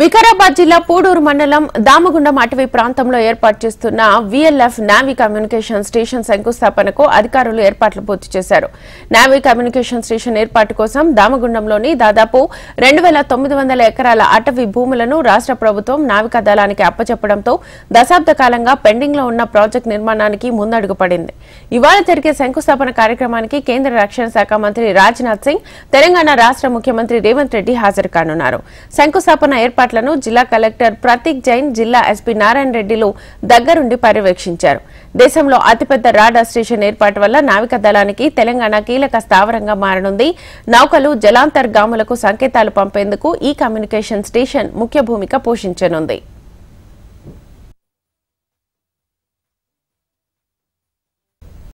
వికారాబాద్ జిల్లా పూడూరు మండలం దామగుండం అటవీ ప్రాంతంలో ఏర్పాటు చేస్తున్న విఎల్ఎఫ్ నావీ కమ్యూనికేషన్ స్టేషన్ శంకుస్థాపనకు అధికారులు ఏర్పాట్లు పూర్తి చేశారు నావీ కమ్యూనికేషన్ స్టేషన్ ఏర్పాటు కోసం దామగుండంలోని దాదాపు రెండు ఎకరాల అటవీ భూములను రాష్ట ప్రభుత్వం నావికా దళానికి అప్పచెప్పడంతో దశాబ్ద కాలంగా పెండింగ్ లో ఉన్న ప్రాజెక్టు నిర్మాణానికి ముందడుగు పడింది ఇవాళ జరిగే శంకుస్థాపన కార్యక్రమానికి కేంద్ర రక్షణ శాఖ మంత్రి రాజ్నాథ్ సింగ్ తెలంగాణ రాష్ట ముఖ్యమంత్రి రేవంత్ రెడ్డి హాజరు కానున్నారు శంకుస్థాపన ఏర్పాటు ఏర్పాట్లను జిల్లా కలెక్టర్ ప్రతీక్ జైన్ జిల్లా ఎస్పీ నారాయణ రెడ్డిలు దగ్గరుండి పర్యవేక్షించారు దేశంలో అతిపెద్ద రాడా స్టేషన్ ఏర్పాటు వల్ల నావిక దళానికి తెలంగాణ కీలక స్థావరంగా మారనుంది నౌకలు జలాంతర్గాములకు సంకేతాలు పంపేందుకు ఈ కమ్యూనికేషన్ స్టేషన్ ముఖ్య భూమిక పోషించనుంది